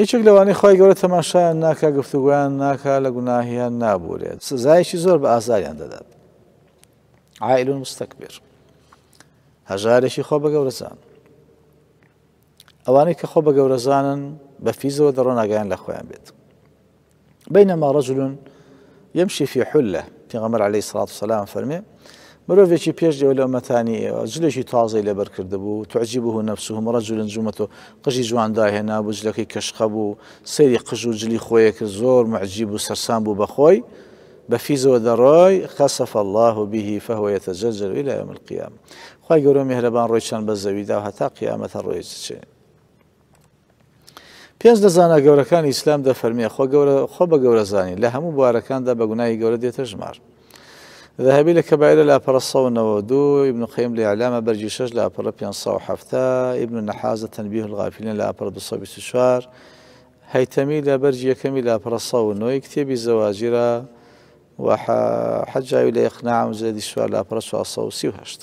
یەکێک لەوانەی خی گەورە تەماشایان ناکا گفتوگویان ناکا لە گوناهیان نابورێت سزایشی زۆر بە ئازاریان دەدات عیلون مستەکبێر هەژارێکی خۆ بە گەورەزان ئەوانەی کە خۆ بە گەورەزانن بە فیزەوە دەڕۆناگەیان لە خۆیان بێت بینەما ڕەجلون یەمشی فی حلە پیغەمەر عليه سلاات سلام فەرمێ مرۆڤێکی پێشەوە لە ئەمەتانی ئێوە جلێکی تازای لەبەر کرده بوو توعجی بوو نەفسو هەمەڕە جوورنجومەتەوە قژی جوانداهێنا بوو جلەکەی کەشخە بوو سەیری قژ و جلی خۆیەکە زۆر معجیب و سەرسان بوو بەخۆی بە فیزەوە دەڕۆی خەسەف الله و بیهی فەهۆیەتە جەجەوی لە ئەمە قیام خی گەورە مهرەبان ڕۆی چەند بە زەویدا هەتا قیامەتە ڕۆی چێ پێنج دەزانە گەورەکان ئیسلام دەفەرمیە خۆ گەورە خۆ بە گەورە زانانی لە هەموو بوارەکاندا بە گوناایی گەورە دێتە ژمار. ذهبی لە کەبایرە لاپەرە الصو نەوە دوو ابن قیم لە ئەعلامە بەرجی شش لاپەرە پێ حفتا ابن نەحازە تەنبیه الغافلین لاپەر دو شوار هەیتەمی لە يكمي یەکەمی لاپەرە سە نۆی کتێبی زەواجیرە وحجاوی لە یخنام شوار لاپەرە سوسە الصو سیهشت.